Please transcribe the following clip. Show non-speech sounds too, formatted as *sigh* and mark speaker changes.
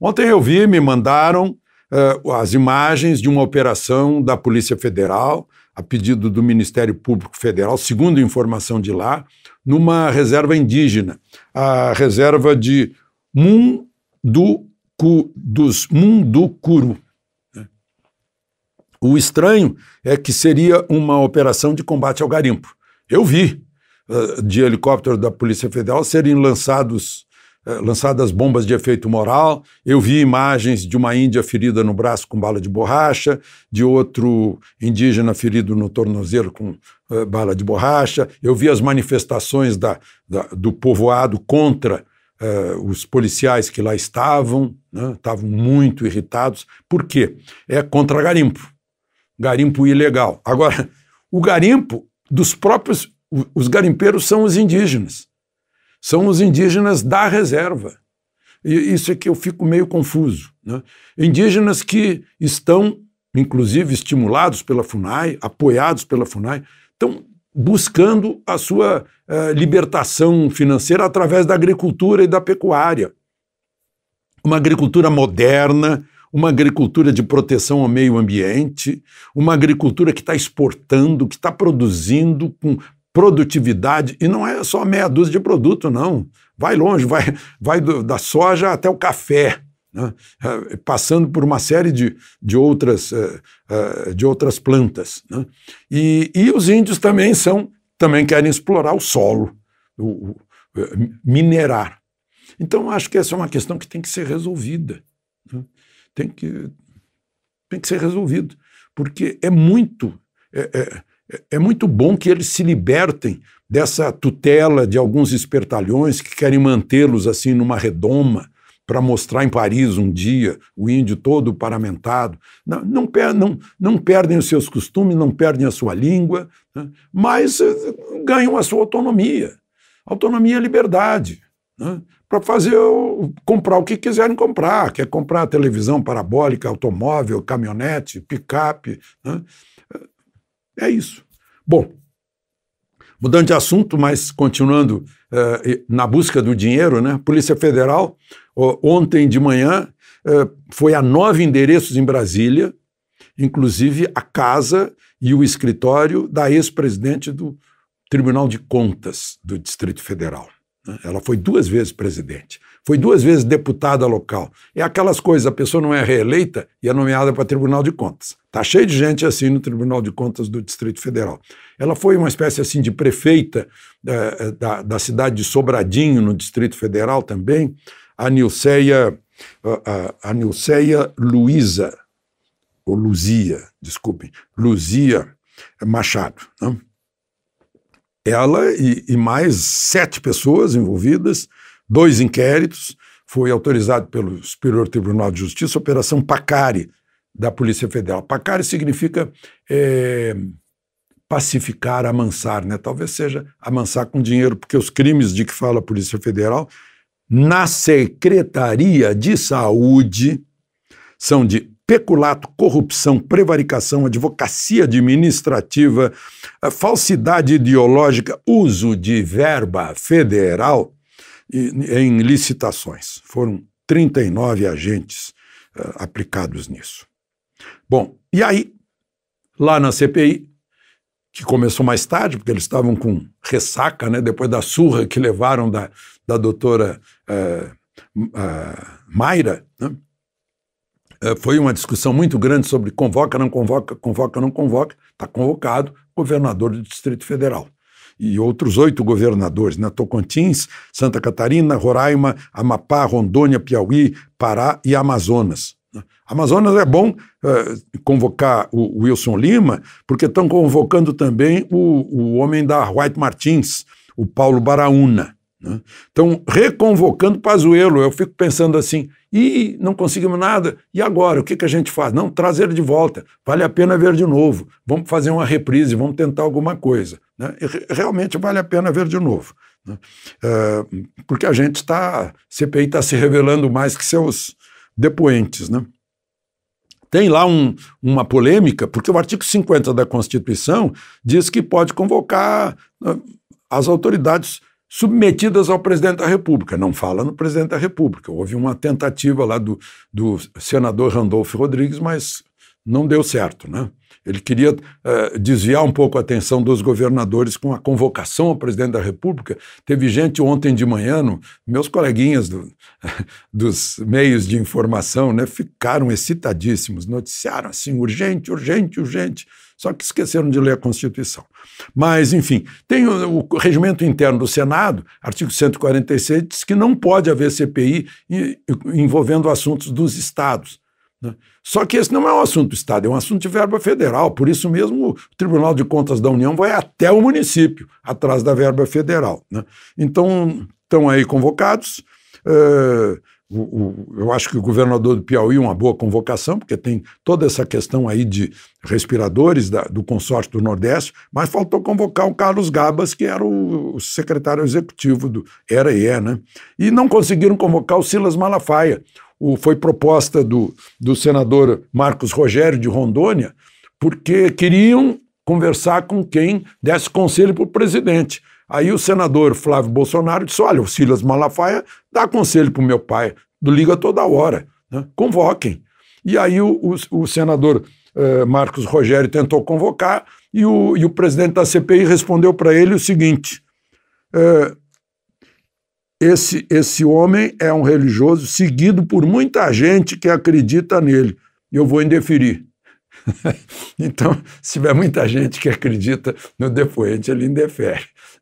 Speaker 1: Ontem eu vi, me mandaram uh, as imagens de uma operação da Polícia Federal, a pedido do Ministério Público Federal, segundo informação de lá, numa reserva indígena, a reserva de Munduku, dos Munducuru. Né? O estranho é que seria uma operação de combate ao garimpo. Eu vi uh, de helicóptero da Polícia Federal serem lançados eh, lançadas bombas de efeito moral. Eu vi imagens de uma índia ferida no braço com bala de borracha, de outro indígena ferido no tornozelo com uh, bala de borracha. Eu vi as manifestações da, da do povoado contra uh, os policiais que lá estavam, né? estavam muito irritados. Por quê? É contra garimpo, garimpo ilegal. Agora, o garimpo dos próprios. Os garimpeiros são os indígenas são os indígenas da reserva. E isso é que eu fico meio confuso. Né? Indígenas que estão, inclusive, estimulados pela FUNAI, apoiados pela FUNAI, estão buscando a sua eh, libertação financeira através da agricultura e da pecuária. Uma agricultura moderna, uma agricultura de proteção ao meio ambiente, uma agricultura que está exportando, que está produzindo com produtividade, e não é só meia dúzia de produto, não. Vai longe, vai, vai do, da soja até o café, né? É, passando por uma série de, de, outras, é, é, de outras plantas. Né? E, e os índios também são, também querem explorar o solo, o, o, minerar. Então, acho que essa é uma questão que tem que ser resolvida. Né? Tem, que, tem que ser resolvido, porque é muito. É, é, é, é muito bom que eles se libertem dessa tutela de alguns espertalhões que querem mantê-los assim numa redoma para mostrar em Paris um dia o índio todo paramentado. Não, não, não, não perdem os seus costumes, não perdem a sua língua, né? mas eh, ganham a sua autonomia. Autonomia é liberdade. Né? Para fazer comprar o que quiserem comprar. Quer comprar televisão parabólica, automóvel, caminhonete, picape. Né? É isso. Bom, mudando de assunto, mas continuando eh, na busca do dinheiro, né? Polícia Federal, ontem de manhã, eh, foi a nove endereços em Brasília, inclusive a casa e o escritório da ex-presidente do Tribunal de Contas do Distrito Federal. Né? Ela foi duas vezes presidente, foi duas vezes deputada local. É aquelas coisas, a pessoa não é reeleita e é nomeada para Tribunal de Contas. Está cheio de gente assim no Tribunal de Contas do Distrito Federal. Ela foi uma espécie assim de prefeita eh, eh, da, da cidade de Sobradinho, no Distrito Federal também, a Nilceia, a, a, Nilceia Luiza, ou Luzia, desculpem, Luzia Machado. Não? Né? Ela e, e mais sete pessoas envolvidas, dois inquéritos, foi autorizado pelo Superior Tribunal de Justiça a Operação Pacari, da Polícia Federal. Pacari significa é, pacificar, amansar, né? Talvez seja amansar com dinheiro, porque os crimes de que fala a Polícia Federal na Secretaria de Saúde são de peculato, corrupção, prevaricação, advocacia administrativa, eh, falsidade ideológica, uso de verba federal em licitações. Foram 39 agentes eh, aplicados nisso. Bom, e aí, lá na CPI, que começou mais tarde, porque eles estavam com ressaca, né, depois da surra que levaram da, da doutora uh, uh, Mayra, né, eh, foi uma discussão muito grande sobre convoca, não convoca, convoca, não convoca. Está convocado governador do Distrito Federal e outros oito governadores, né? Tocantins, Santa Catarina, Roraima, Amapá, Rondônia, Piauí, Pará e Amazonas. Né? Amazonas é bom eh, convocar o Wilson Lima, porque estão convocando também o, o homem da White Martins, o Paulo Baraúna. Estão né? reconvocando Pazuello. Eu fico pensando assim, e não conseguimos nada, e agora? O que, que a gente faz? Não, traz ele de volta. Vale a pena ver de novo. Vamos fazer uma reprise, vamos tentar alguma coisa. Né? Realmente vale a pena ver de novo. Né? É, porque a gente está, CPI está se revelando mais que seus depoentes. Né? Tem lá um, uma polêmica, porque o artigo 50 da Constituição diz que pode convocar né, as autoridades submetidas ao presidente da República. Não fala no presidente da República. Houve uma tentativa lá do, do senador Randolfo Rodrigues, mas não deu certo, né? Ele queria uh, desviar um pouco a atenção dos governadores com a convocação ao presidente da República. Teve gente ontem de manhã, no, meus coleguinhas do, *laughs* dos meios de informação, né, ficaram excitadíssimos, noticiaram assim: urgente, urgente, urgente. Só que esqueceram de ler a Constituição. Mas, enfim, tem o, o regimento interno do Senado, artigo 146, diz que não pode haver CPI envolvendo assuntos dos estados né? Só que esse não é um assunto do Estado, é um assunto de verba federal. Por isso mesmo, o Tribunal de Contas da União vai até o município, atrás da verba federal. Né? Então, estão aí convocados. Uh, o, o, eu acho que o governador do Piauí uma boa convocação, porque tem toda essa questão aí de respiradores da, do consórcio do Nordeste, mas faltou convocar o Carlos Gabas, que era o, o secretário executivo do era e é, né? E não conseguiram convocar o Silas Malafaia. O, foi proposta do, do senador Marcos Rogério de Rondônia, porque queriam conversar com quem desse conselho para o presidente. Aí o senador Flávio Bolsonaro disse: olha, o Silas Malafaia dá conselho para o meu pai, do liga toda hora, né? convoquem. E aí o, o, o senador eh, Marcos Rogério tentou convocar e o, e o presidente da CPI respondeu para ele o seguinte: eh, esse, esse homem é um religioso seguido por muita gente que acredita nele, eu vou indeferir. *laughs* então, se tiver muita gente que acredita no depoente, ele indefere.